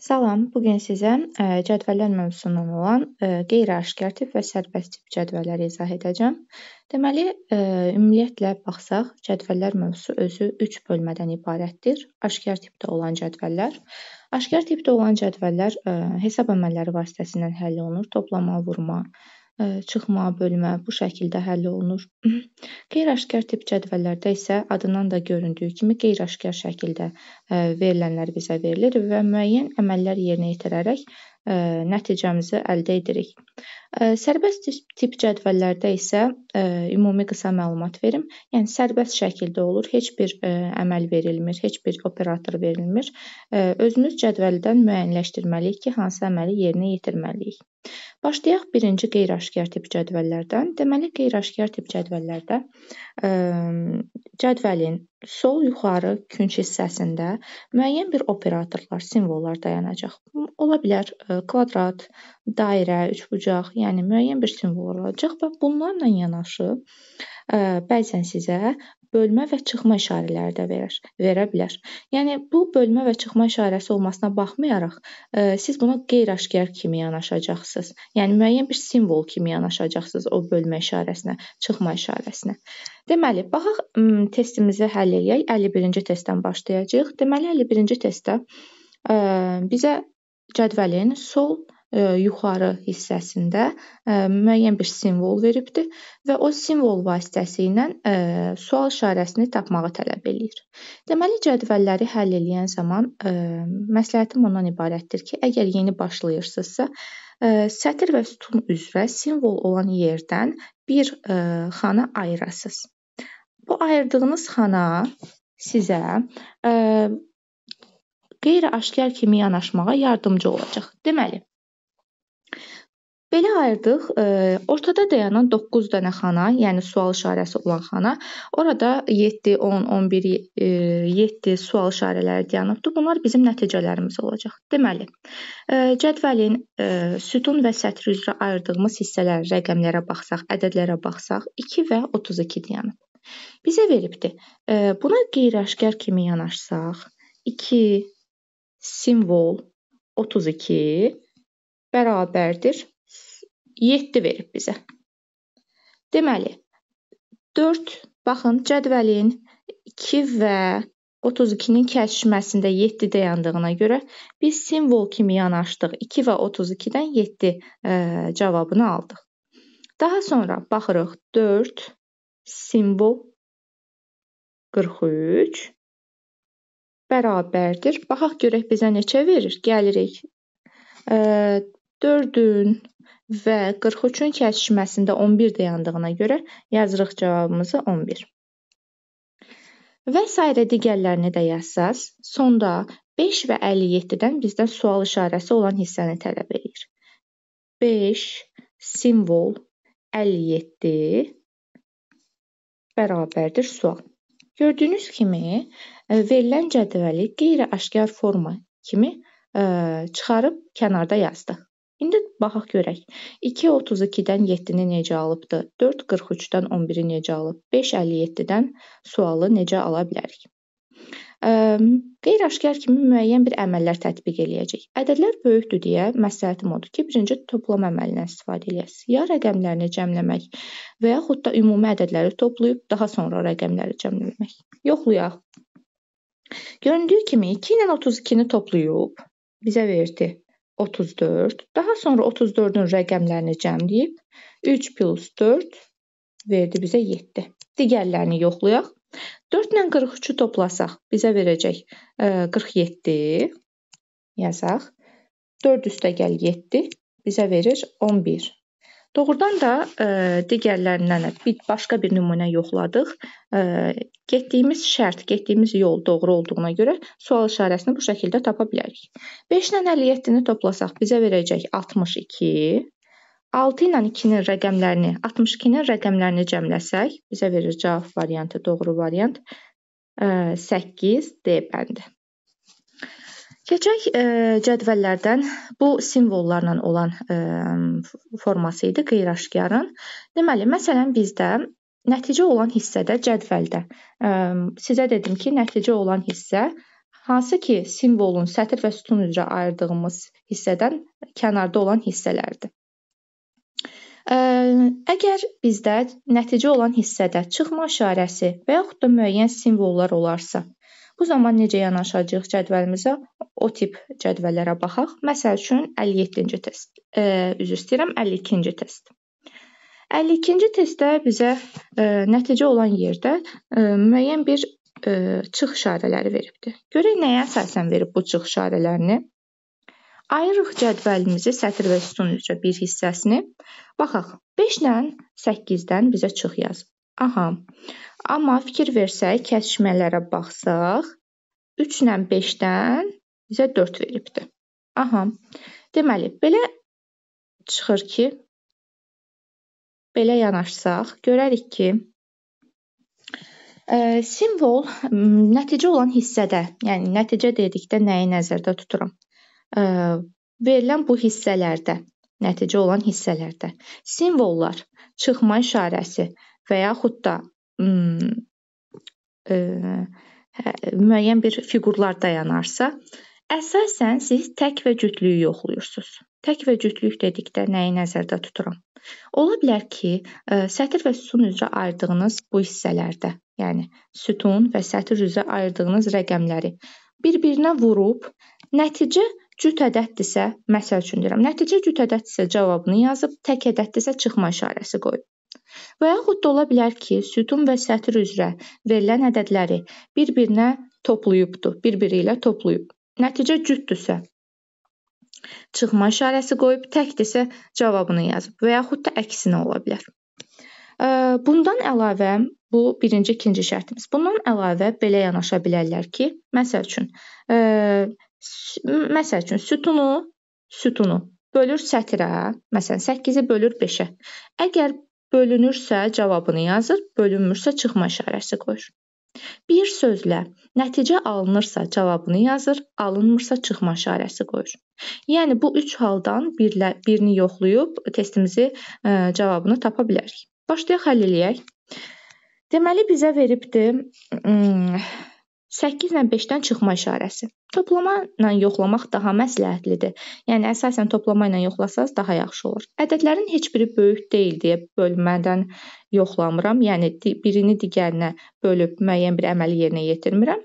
Salam, bu gün sizə e, cədvəllər mövzusundan olan e, qeyri-aşkar tip və sərbəst tip cədvəlləri izah edəcəm. Deməli, e, ümumiyyətlə baxsaq, cədvəllər mövzusu özü 3 bölmədən ibarətdir. Aşkar tipdə olan cədvəllər. Aşkar tipdə olan cədvəllər hesab əməlləri vasitəsilə həll olunur: toplama, vurma. E, çıxma, bölmə bu şəkildə həll olunur. Qeyri-aşkar tip cədvəllərdə isə adından da göründüyü kimi qeyri-aşkar şəkildə e, verilənlər bizə verilir və müəyyən əməllər yerinə yetirərək e, nəticəmizi əldə edirik. Sərbəst tip cədvəllərdə isə ümumi qısa məlumat verim, yəni sərbəst şəkildə olur, heç bir əməl verilmir, heç bir operator verilmir. Özümüz cədvəldən müəyyənləşdirməliyik ki, hansı əməli yerinə yetirməliyik. Başlayaq birinci qeyri-aşkar tip cədvəllərdən. Deməli, qeyri-aşkar tip cədvəllərdə cədvəlin sol yuxarı künc hissəsində müəyyən bir operatorlar, simvollar dayanacaq. Ola bilər kvadrat, dairə, üçbucaq, yəni müəyyən bir simvol olacaq və bunlarla yanaşı e, bəzən sizə bölmə və çıxma işarələri də verir, verə bilər. Yəni bu bölmə və çıxma işarəsi olmasına baxmayaraq, e, siz buna qeyri-aşkar kimi yanaşacaqsınız. Yəni müəyyən bir simvol kimi yanaşacaqsınız o bölmə işarəsinə, çıxma işarəsinə. Deməli, baxaq testimizi həll eləyək. 51-ci testdən başlayacağıq. Deməli 51-ci testdə e, bizə cədvəlin sol E, yuxarı hissəsində e, müəyyən bir simvol veribdir və o simvol vasitəsilə e, sual işarəsini tapmağı tələb eləyir. Deməli, cədvəlləri həll eləyən zaman məsləhətim ondan ibarətdir ki, əgər yeni başlayırsınızsa, sətr və sütun üzrə simvol olan yerdən bir xana ayırasınız. Bu ayırdığınız xana sizə qeyri-aşkar kimi yanaşmağa yardımcı olacaq. Deməli Belə ayırdıq, e, ortada dayanan doqquz dənə xana, yəni sual işarəsi olan xana, orada 7, 10, 11, 7 sual işarələri dayanıbdır. Bunlar bizim nəticələrimiz olacaq. Deməli, e, cədvəlin e, sütun və sətri üzrə ayırdığımız hissələr rəqəmlərə baxsaq, ədədlərə baxsaq, 2 və 32 dayanıb. Bizə veribdir. Buna qeyri-aşkar kimi yanaşsaq, 2 simvol 32 bərabərdir 7 verib bizə. Deməli, 4 baxın cədvəlin 2 və 32-nin kəsişməsində 7 dayandığına görə biz simvol kimi yanaşdıq. 2 və 32-dən 7 ə, cavabını aldıq. Daha sonra baxırıq 4 simvol 43 bərabərdir. Baxaq görək bizə neçə verir. Gəlirik. 4-ün e, Və 43-ün kəsişməsində 11 dayandığına görə yazırıq cavabımızı 11. Və sairə digərlərini də yazsaz, sonda 5 və 57-dən bizdən sual işarəsi olan hissəni tələb eləyir. 5 simvol 57 bərabərdir sual. Gördüyünüz kimi e, verilən cədvəli qeyri-aşkar forma kimi ə, e, çıxarıb kənarda yazdıq. Baxaq görək. 2 32-dən 7-ni necə alıbdı? 4 43-dən 11-i necə alıb? 5 57-dən sualı necə ala bilərik? Ehm, qeyri-aşkar kimi müəyyən bir əməllər tətbiq eləyəcək. Ədədlər böyükdür deyə məsləhətim odur ki, birinci toplama əməlindən istifadə eləyəsiz. Ya rəqəmlərini cəmləmək və yaxud da ümumi ədədləri toplayıb daha sonra rəqəmləri cəmləmək. Yoxlayaq. Göründüyü kimi 2 ilə 32-ni toplayıb bizə verdi. 34. Daha sonra 34-ün rəqəmlərini cəmləyib 3 plus 4 verdi bizə 7. Digərlərini yoxlayaq. 4 ilə 43-ü toplasaq bizə verəcək 47 e, yazaq. 4 üstə gəl 7 bizə verir 11. Doğrudan da e, digərlərindən bir başqa bir nümunə yoxladıq. E, getdiyimiz şərt, getdiyimiz yol doğru olduğuna görə sual işarəsini bu şəkildə tapa bilərik. 5 ilə 57-ni toplasaq bizə verəcək 62. 6 ilə 2-nin rəqəmlərini, 62-nin rəqəmlərini cəmləsək bizə verir cavab variantı, doğru variant 8 e, D bəndi. Keçək e, cədvəllərdən, bu simvollarla olan e, forması idi qeyri-aşkarın. Deməli, məsələn bizdə nəticə olan hissədə cədvəldə e, sizə dedim ki, nəticə olan hissə hansı ki, simvolun sətir və sütun üzrə ayırdığımız hissədən kənarda olan hissələrdir. Əgər bizdə nəticə olan hissədə çıxma işarəsi və yaxud da müəyyən simvollar olarsa, bu zaman necə yanaşacağıq cədvəlimizə? o tip cədvəllərə baxaq. Məsəl üçün 57-ci test, e, üzr istəyirəm, 52-ci test. 52-ci testdə bizə e, nəticə olan yerdə e, müəyyən bir e, çıxış işarələri veribdi. Görək nəyə əsasən verib bu çıxış işarələrini? Ayırıq cədvəlimizi sətr və sütun üzrə bir hissəsini. Baxaq, 5 ilə 8-dən bizə çıx yaz. Aha. Amma fikir versək, kəsişmələrə baxsaq, 3 ilə 5-dən Bizə 4 veribdir. Aha. Deməli, belə çıxır ki, belə yanaşsaq, görərik ki, ə, e, simvol ə, nəticə olan hissədə, yəni nəticə dedikdə nəyi nəzərdə tuturam? Ə, e, verilən bu hissələrdə, nəticə olan hissələrdə simvollar, çıxma işarəsi və yaxud da e, ə, hə, ə, müəyyən bir fiqurlar dayanarsa, Əsasən siz tək və cütlüyü yoxlayırsınız. Tək və cütlük dedikdə nəyi nəzərdə tuturam? Ola bilər ki, e, sətr və sütun üzrə ayırdığınız bu hissələrdə, yəni sütun və sətr üzrə ayırdığınız rəqəmləri bir-birinə vurub nəticə cüt ədəddirsə, məsəl üçün deyirəm, nəticə cüt ədəddirsə cavabını yazıb, tək ədəddirsə çıxma işarəsi qoyub. Və yaxud da ola bilər ki, sütun və sətr üzrə verilən ədədləri bir-birinə toplayıbdı, bir-biri ilə toplayıb. Nəticə cütdürsə, çıxma işarəsi qoyub, təkdirsə cavabını yazıb və yaxud da əksinə ola bilər. Bundan əlavə, bu birinci, ikinci şərtimiz. Bundan əlavə belə yanaşa bilərlər ki, məsəl üçün məsəl üçün sütunu sütunu bölür sətrə, məsələn 8-i bölür 5-ə. Əgər bölünürsə cavabını yazır, bölünmürsə çıxma işarəsi qoyur. Bir sözlə, nəticə alınırsa cavabını yazır, alınmırsa çıxma işarəsi qoyur. Yəni bu üç haldan birini yoxlayıb testimizi e, cavabını tapa bilərik. Başlayaq həll eləyək. Deməli bizə veribdir 8 ilə 5-dən çıxma işarəsi. Toplama ilə yoxlamaq daha məsləhətlidir. Yəni əsasən toplama ilə yoxlasanız daha yaxşı olar. Ədədlərin heç biri böyük deyil deyə bölmədən yoxlamıram. Yəni birini digərinə bölüb müəyyən bir əməli yerinə yetirmirəm.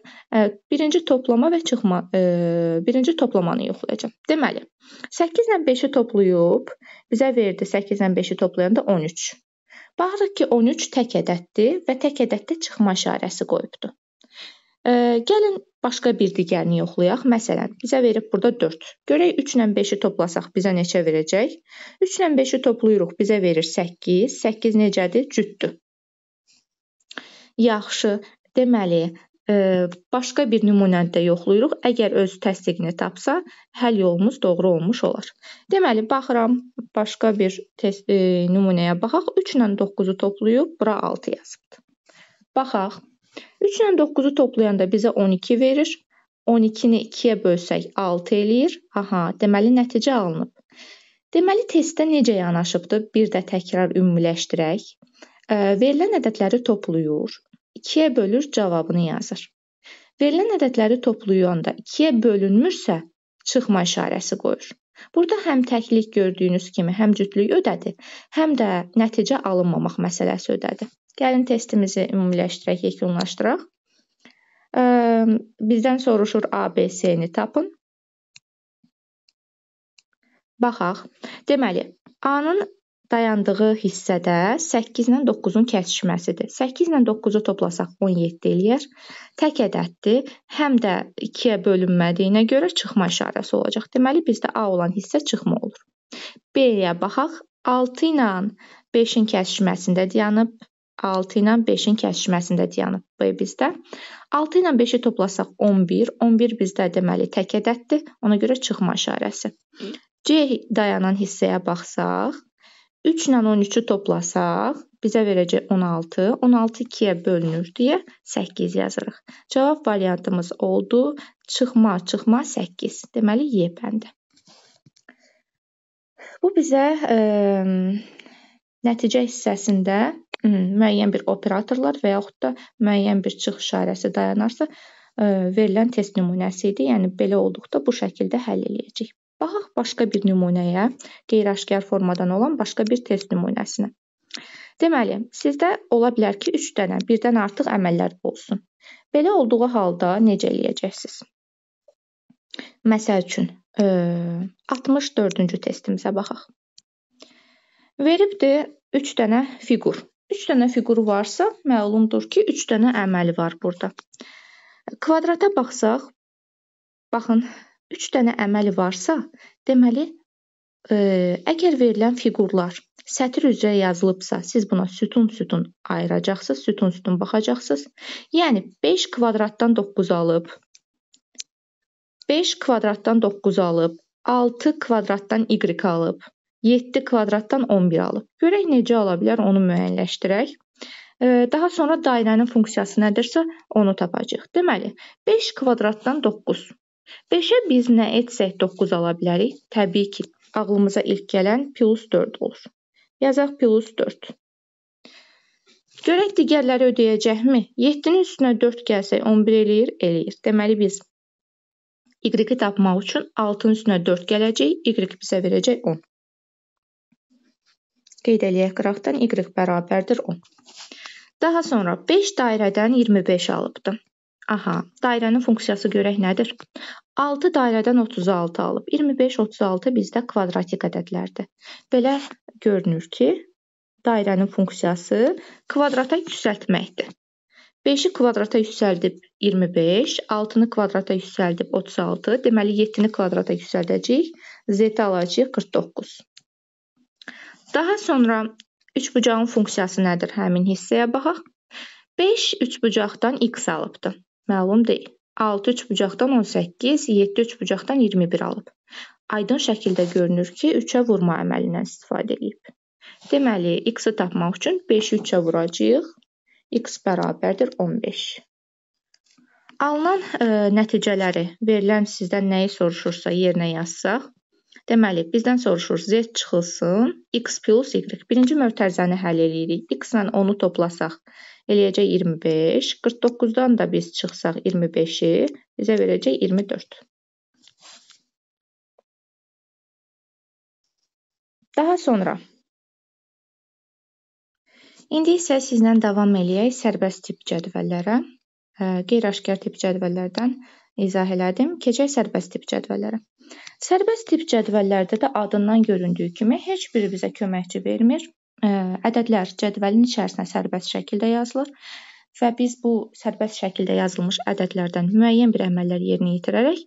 Birinci toplama və çıxma birinci toplamanı yoxlayacağam. Deməli, 8 ilə 5-i toplayıb bizə verdi 8 ilə 5-i toplayanda 13. Baxırıq ki, 13 tək ədəddir və tək ədəddə çıxma işarəsi qoyubdu. Gəlin başqa bir digərini yoxlayaq, məsələn, bizə verib burda 4. Görək 3 ilə 5-i toplasaq bizə neçə verəcək? 3 ilə 5-i toplayırıq, bizə verir 8. 8 necədir? Cütdür. Yaxşı. Deməli, e, başqa bir nümunəni də yoxlayırıq. Əgər öz təsdiqini tapsa, həll yolumuz doğru olmuş olar. Deməli, baxıram başqa bir test, e, nümunəyə baxaq. 3 ilə 9-u toplayıb bura 6 yazıbdır. Baxaq. 3 ilə 9-u toplayanda bizə 12 verir. 12-ni 2-yə bölsək 6 eləyir. Aha, deməli nəticə alınıb. Deməli testdə necə yanaşıbdı? Bir də təkrar ümumiləşdirək. E, verilən ədədləri toplayır. 2-yə bölür, cavabını yazır. Verilən ədədləri toplayanda 2-yə bölünmürsə, çıxma işarəsi qoyur. Burada həm təklik gördüyünüz kimi həm cütlük ödədi, həm də nəticə alınmamaq məsələsi ödədi. Gəlin testimizi ümumiləşdirək, yekunlaşdıraq. Bizdən soruşur ABC-ni tapın. Baxaq. Deməli, A-nın dayandığı hissədə 8 ilə 9-un kəsişməsidir. 8 ilə 9-u toplasaq 17 eləyər. Tək ədəddir. Həm də 2-yə bölünmədiyinə görə çıxma işarəsi olacaq. Deməli bizdə A olan hissə çıxma olur. B-yə baxaq. 6 ilə 5-in kəsişməsində dayanıb. 6 ilə 5-in kəsişməsində dayanıb B bizdə. 6 ilə 5-i toplasaq 11. 11 bizdə deməli tək ədəddir. Ona görə çıxma işarəsi. C dayanan hissəyə baxsaq, 3 ilə 13-ü toplasaq, bizə verəcək 16. 16 2-yə bölünür deyə 8 yazırıq. Cavab variantımız oldu. Çıxma, çıxma 8. Deməli, Y bəndi. Bu bizə ə, nəticə hissəsində ə, müəyyən bir operatorlar və yaxud da müəyyən bir çıxış işarəsi dayanarsa, ə, verilən test nümunəsi idi. Yəni belə olduqda bu şəkildə həll eləyəcəyik. Baxaq başqa bir nümunəyə, qeyri-aşkar formadan olan başqa bir test nümunəsinə. Deməli, sizdə ola bilər ki, üç dənə birdən artıq əməllər olsun. Belə olduğu halda necə eləyəcəksiniz? Məsəl üçün, 64-cü e, testimizə baxaq. Veribdir 3 dənə fiqur. 3 dənə fiquru varsa, məlumdur ki, 3 dənə əməli var burada. Kvadrata baxsaq, baxın, üç dənə əməl varsa, deməli e, əgər verilən fiqurlar sətr üzrə yazılıbsa, siz buna sütun-sütun ayıracaqsınız, sütun-sütun baxacaqsınız. Yəni 5 kvadratdan 9 alıb, 5 kvadratdan 9 alıb, 6 kvadratdan y alıb, 7 kvadratdan 11 alıb. Görək necə ala bilər, onu müəyyənləşdirək. E, daha sonra dairənin funksiyası nədirsə, onu tapacağıq. Deməli, 5 kvadratdan 9 Beşə biz nə etsək doqquz ala bilərik? Təbii ki, ağlımıza ilk gələn plus 4 olur. Yazaq plus 4. Görək digərləri ödəyəcəkmi? 7-nin üstünə 4 gəlsək 11 eləyir, eləyir. Deməli biz y-i tapmaq üçün 6-nın üstünə 4 gələcək, y bizə verəcək 10. Qeyd eləyək qıraqdan y bərabərdir 10. Daha sonra 5 dairədən 25 alıbdı. Aha, dairənin funksiyası görək nədir? 6 dairədən 36 alıb. 25, 36 bizdə kvadratik ədədlərdir. Belə görünür ki, dairənin funksiyası kvadrata yüksəltməkdir. 5-i kvadrata yüksəldib 25, 6-nı kvadrata yüksəldib 36, deməli 7-ni kvadrata yüksəldəcəyik, z alacağıq 49. Daha sonra üçbucağın funksiyası nədir? Həmin hissəyə baxaq. 5 üçbucaqdan x alıbdı. Məlum deyil. 6 üçbucaqdan 18, 7 üçbucaqdan 21 alıb. Aydın şəkildə görünür ki, 3-ə vurma əməlindən istifadə edib. Deməli, x-i tapmaq üçün 5-i 3-ə vuracağıq. x bərabərdir 15. Alınan ə, e, nəticələri verilən sizdən nəyi soruşursa yerinə yazsaq, Deməli, bizdən soruşur z çıxılsın, x plus y. Birinci mötərizəni həll eləyirik. x ilə 10-u toplasaq eləyəcək 25. 49-dan da biz çıxsaq 25-i bizə verəcək 24. Daha sonra İndi isə sizlə davam eləyək sərbəst tip cədvəllərə. Hə, qeyri-aşkar tip cədvəllərdən izah elədim. Keçək sərbəst tip cədvəllərə. Sərbəst tip cədvəllərdə də adından göründüyü kimi heç biri bizə köməkçi vermir. Ədədlər cədvəlin içərisinə sərbəst şəkildə yazılır və biz bu sərbəst şəkildə yazılmış ədədlərdən müəyyən bir əməllər yerinə yetirərək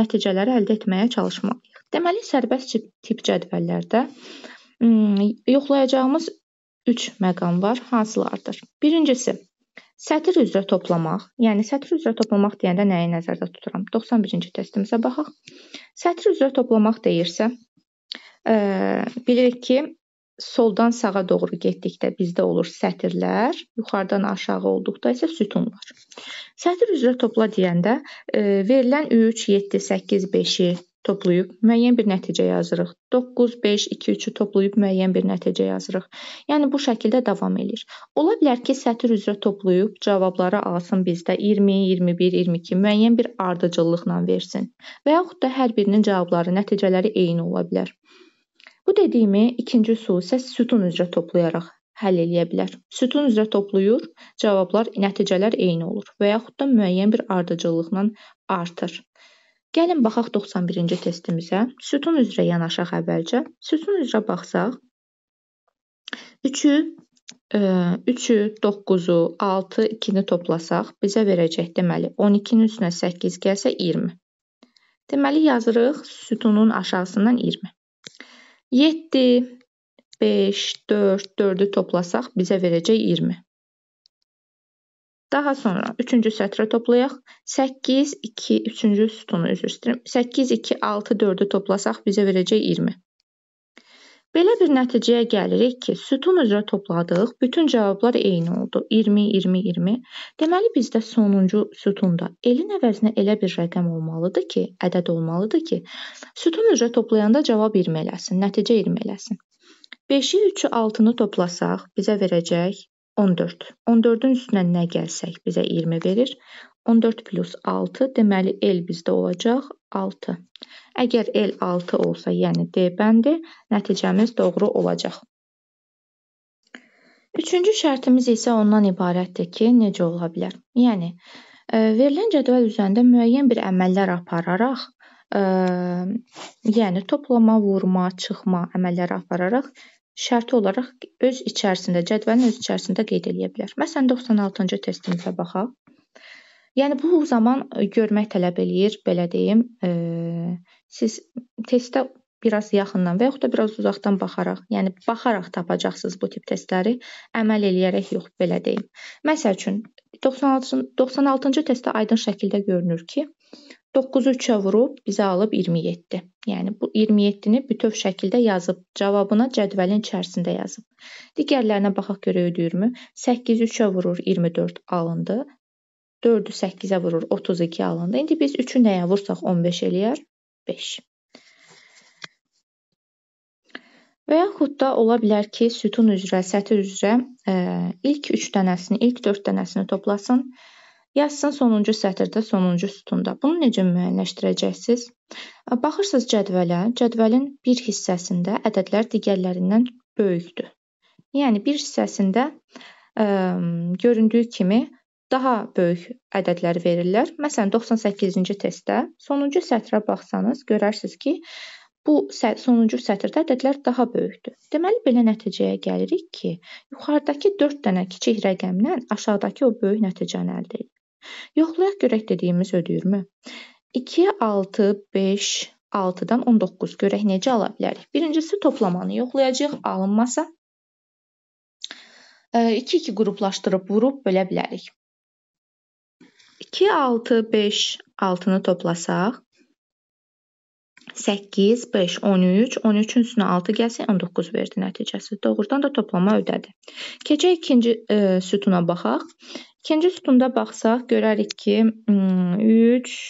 nəticələri əldə etməyə çalışmalıyıq. Deməli, sərbəst tip cədvəllərdə yoxlayacağımız üç məqam var, hansılardır? Birincisi sətr üzrə toplamaq. Yəni sətr üzrə toplamaq deyəndə nəyi nəzərdə tuturam? 91-ci testimizə baxaq. Sətr üzrə toplamaq deyirsə, bilirik ki, soldan sağa doğru getdikdə bizdə olur sətirlər, yuxarıdan aşağı olduqda isə sütunlar. Sətir üzrə topla deyəndə e, verilən 3, 7, 8, 5-i toplayıb müəyyən bir nəticə yazırıq. 9, 5, 2, 3-ü toplayıb müəyyən bir nəticə yazırıq. Yəni bu şəkildə davam eləyir. Ola bilər ki, sətir üzrə toplayıb cavabları alsın bizdə 20, 21, 22 müəyyən bir ardıcıllıqla versin. Və yaxud da hər birinin cavabları, nəticələri eyni ola bilər. Bu dediyimi ikinci üsul isə sütun üzrə toplayaraq həll eləyə bilər. Sütun üzrə toplayır, cavablar, nəticələr eyni olur və yaxud da müəyyən bir ardıcıllıqla artır. Gəlin baxaq 91-ci testimizə. Sütun üzrə yanaşaq əvvəlcə. Sütun üzrə baxsaq 3-ü 3-ü, 9-u, 6, 2-ni toplasaq bizə verəcək deməli 12-nin üstünə 8 gəlsə 20. Deməli yazırıq sütunun aşağısından 20. 7, 5, 4, 4-ü toplasaq bizə verəcək 20. Daha sonra 3-cü sətrə toplayaq. 8, 2, 3-cü sütunu üzr istəyirəm. 8, 2, 6, 4-ü toplasaq bizə verəcək 20. Belə bir nəticəyə gəlirik ki, sütun üzrə topladıq, bütün cavablar eyni oldu, 20, 20, 20. Deməli bizdə sonuncu sütunda elin əvəzinə elə bir rəqəm olmalıdır ki, ədəd olmalıdır ki, sütun üzrə toplayanda cavab 20 eləsin, nəticə 20 eləsin. 5-i, 3-ü, 6-nı toplasaq bizə verəcək 14. 14-ün üstünə nə gəlsək bizə 20 verir. 14 plus 6 deməli L bizdə olacaq 6. Əgər L 6 olsa, yəni D bəndi, nəticəmiz doğru olacaq. Üçüncü şərtimiz isə ondan ibarətdir ki, necə ola bilər? Yəni, e, verilən cədvəl üzərində müəyyən bir əməllər apararaq, ə, e, yəni toplama, vurma, çıxma əməlləri apararaq şərti olaraq öz içərisində, cədvəlin öz içərisində qeyd eləyə bilər. Məsələn, 96-cı testimizə baxaq. Yəni bu zaman e, görmək tələb eləyir, belə deyim, e, siz testə biraz yaxından və yaxud da biraz uzaqdan baxaraq, yəni baxaraq tapacaqsınız bu tip testləri, əməl eləyərək yox, belə deyim. Məsəl üçün 96 96-cı testdə aydın şəkildə görünür ki, 9-u 3-ə vurub bizə alıb 27. Yəni bu 27-ni bütöv şəkildə yazıb, cavabını cədvəlin içərisində yazıb. Digərlərinə baxaq görək ödəyirmi? 8-i 3-ə vurur 24 alındı. 4-ü 8-ə vurur 32 alındı. İndi biz 3-ü nəyə vursaq 15 eləyər? 5. Və yaxud da ola bilər ki, sütun üzrə, sətir üzrə ə, e, ilk 3 dənəsini, ilk 4 dənəsini toplasın. Yazsın sonuncu sətirdə, sonuncu sütunda. Bunu necə müəyyənləşdirəcəksiniz? E, baxırsınız cədvələ. Cədvəlin bir hissəsində ədədlər digərlərindən böyükdür. Yəni bir hissəsində ə, e, göründüyü kimi daha böyük ədədlər verirlər. Məsələn, 98-ci testdə sonuncu sətrə baxsanız görərsiniz ki, bu sonuncu sətirdə ədədlər daha böyükdür. Deməli belə nəticəyə gəlirik ki, yuxarıdakı 4 dənə kiçik rəqəmlə aşağıdakı o böyük nəticəni əldə edirik. Yoxlayaq görək dediyimiz ödəyirmi? 2-yə 6, 5, 6-dan 19 görək necə ala bilərik? Birincisi toplamanı yoxlayacağıq, alınmasa 2-2 qruplaşdırıb vurub bölə bilərik. 2, 6, 5, 6-nı toplasaq, 8, 5, 13, 13-ün üstünə 6 gəlsə 19 verdi nəticəsi. Doğrudan da toplama ödədi. Keçək ikinci e, sütuna baxaq. İkinci sütunda baxsaq görərik ki 3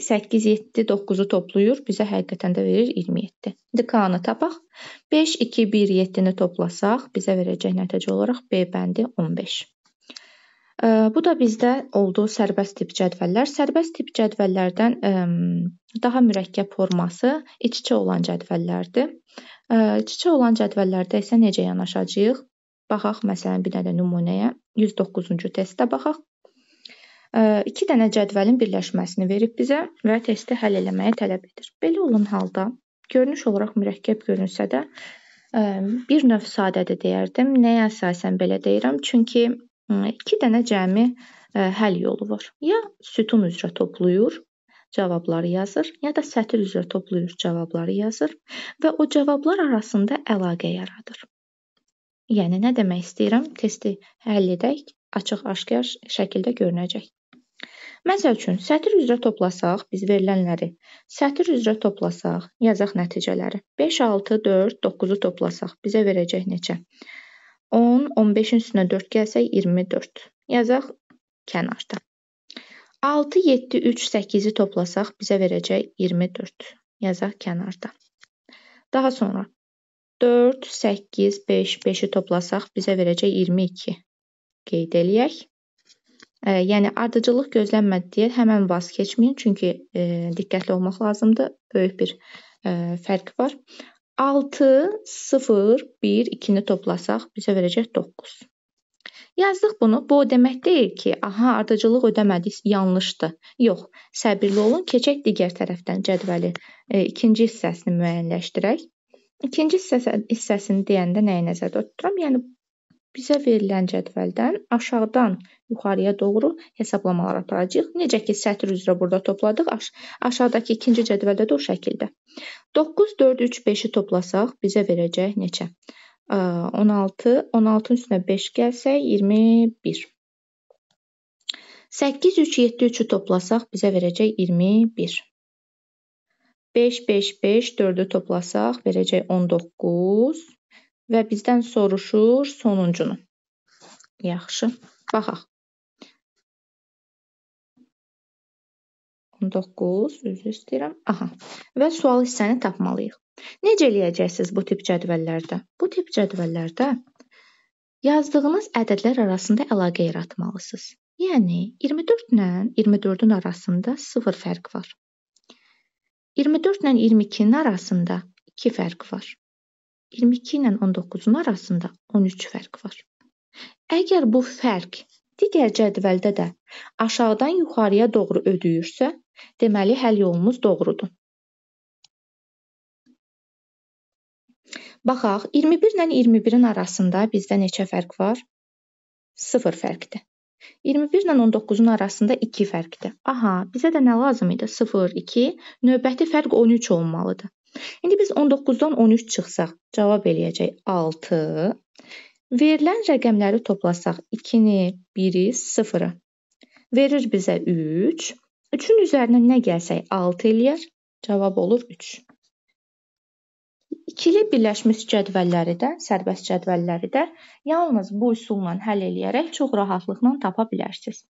8, 7, 9-u toplayır, bizə həqiqətən də verir 27. İndi K-nı tapaq. 5, 2, 1, 7-ni toplasaq, bizə verəcək nəticə olaraq B bəndi 15. Bu da bizdə oldu sərbəst tip cədvəllər. Sərbəst tip cədvəllərdən daha mürəkkəb forması iç-içə olan cədvəllərdir. İç-içə olan cədvəllərdə isə necə yanaşacağıq? Baxaq məsələn bir dənə nümunəyə. 109-cu testdə baxaq. 2 dənə cədvəlin birləşməsini verib bizə və testi həll eləməyi tələb edir. Belə olan halda görünüş olaraq mürəkkəb görünsə də bir növ sadədir deyərdim. Nəyə əsasən belə deyirəm? Çünki İki dənə cəmi e, həll yolu var. Ya sütun üzrə toplayır, cavabları yazır, ya da sətir üzrə toplayır, cavabları yazır və o cavablar arasında əlaqə yaradır. Yəni nə demək istəyirəm? Testi həll edək, açıq-aşkar şəkildə görünəcək. Məsəl üçün sətir üzrə toplasaq, biz verilənləri sətir üzrə toplasaq, yazaq nəticələri. 5 6 4 9-u toplasaq bizə verəcək neçə? 10, 15-in üstünə 4 gəlsə 24 yazaq kənarda. 6, 7, 3, 8-i toplasaq bizə verəcək 24. Yazaq kənarda. Daha sonra 4, 8, 5, 5-i toplasaq bizə verəcək 22. Qeyd eləyək. E, yəni ardıcıllıq gözlənmədi deyə həmən vaz keçməyin, çünki e, diqqətli olmaq lazımdır. Böyük bir e, fərq var. 6, 0, 1, 2-ni toplasaq bizə verəcək 9. Yazdıq bunu. Bu o demək deyil ki, aha, ardıcıllıq ödəmədik, yanlışdır. Yox, səbirli olun, keçək digər tərəfdən cədvəli e, ikinci hissəsini müəyyənləşdirək. İkinci hissəsi, hissəsini deyəndə nəyi nəzərdə tuturam? Yəni Bizə verilən cədvəldən aşağıdan yuxarıya doğru hesablamalar aparacağıq. Necə ki, sətr üzrə burada topladıq. Aş aşağıdakı ikinci cədvəldə də o şəkildə. 9, 4, 3, 5-i toplasaq bizə verəcək neçə? 16, 16-ın üstünə 5 gəlsə 21. 8, 3, 7, 3-ü toplasaq bizə verəcək 21. 5, 5, 5, 4-ü toplasaq verəcək 19 və bizdən soruşur sonuncunu. Yaxşı, baxaq. 19 üzr istəyirəm. Aha. Və sual hissəni tapmalıyıq. Necə eləyəcəksiniz bu tip cədvəllərdə? Bu tip cədvəllərdə yazdığınız ədədlər arasında əlaqə yaratmalısınız. Yəni 24 ilə 24-ün arasında 0 fərq var. 24 ilə 22-nin arasında 2 fərq var. 22 ilə 19-un arasında 13 fərq var. Əgər bu fərq digər cədvəldə də aşağıdan yuxarıya doğru ödəyirsə, deməli həll yolumuz doğrudur. Baxaq, 21 ilə 21-in arasında bizdə neçə fərq var? 0 fərqdir. 21 ilə 19-un arasında 2 fərqdir. Aha, bizə də nə lazım idi? 0, 2, növbəti fərq 13 olmalıdır. İndi biz 19-dan 13 çıxsaq, cavab eləyəcək 6. Verilən rəqəmləri toplasaq, 2-ni, 1-i, 0-ı. Verir bizə 3. 3-ün üzərinə nə gəlsək 6 eləyər. Cavab olur 3. İkili birləşmiş cədvəlləri də, sərbəst cədvəlləri də yalnız bu üsulla həll eləyərək çox rahatlıqla tapa bilərsiniz.